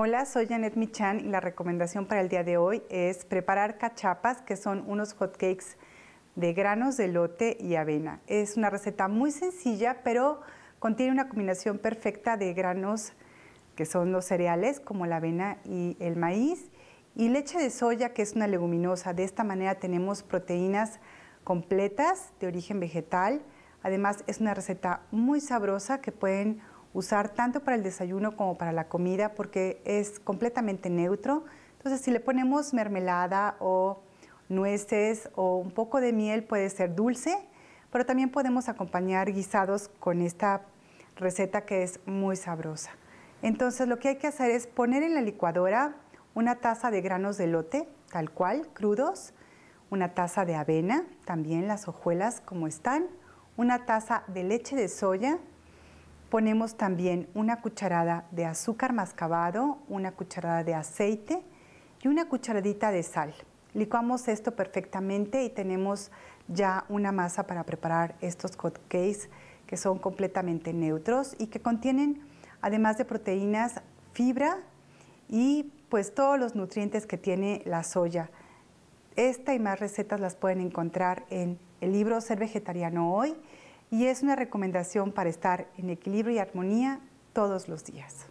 Hola, soy Janet Michan y la recomendación para el día de hoy es preparar cachapas, que son unos hotcakes de granos de lote y avena. Es una receta muy sencilla, pero contiene una combinación perfecta de granos que son los cereales como la avena y el maíz y leche de soya que es una leguminosa. De esta manera tenemos proteínas completas de origen vegetal. Además es una receta muy sabrosa que pueden usar tanto para el desayuno como para la comida porque es completamente neutro. Entonces, si le ponemos mermelada o nueces o un poco de miel puede ser dulce, pero también podemos acompañar guisados con esta receta que es muy sabrosa. Entonces, lo que hay que hacer es poner en la licuadora una taza de granos de lote, tal cual, crudos, una taza de avena, también las hojuelas como están, una taza de leche de soya, Ponemos también una cucharada de azúcar mascabado, una cucharada de aceite y una cucharadita de sal. Licuamos esto perfectamente y tenemos ya una masa para preparar estos hotcakes que son completamente neutros y que contienen, además de proteínas, fibra y pues todos los nutrientes que tiene la soya. Esta y más recetas las pueden encontrar en el libro Ser Vegetariano Hoy y es una recomendación para estar en equilibrio y armonía todos los días.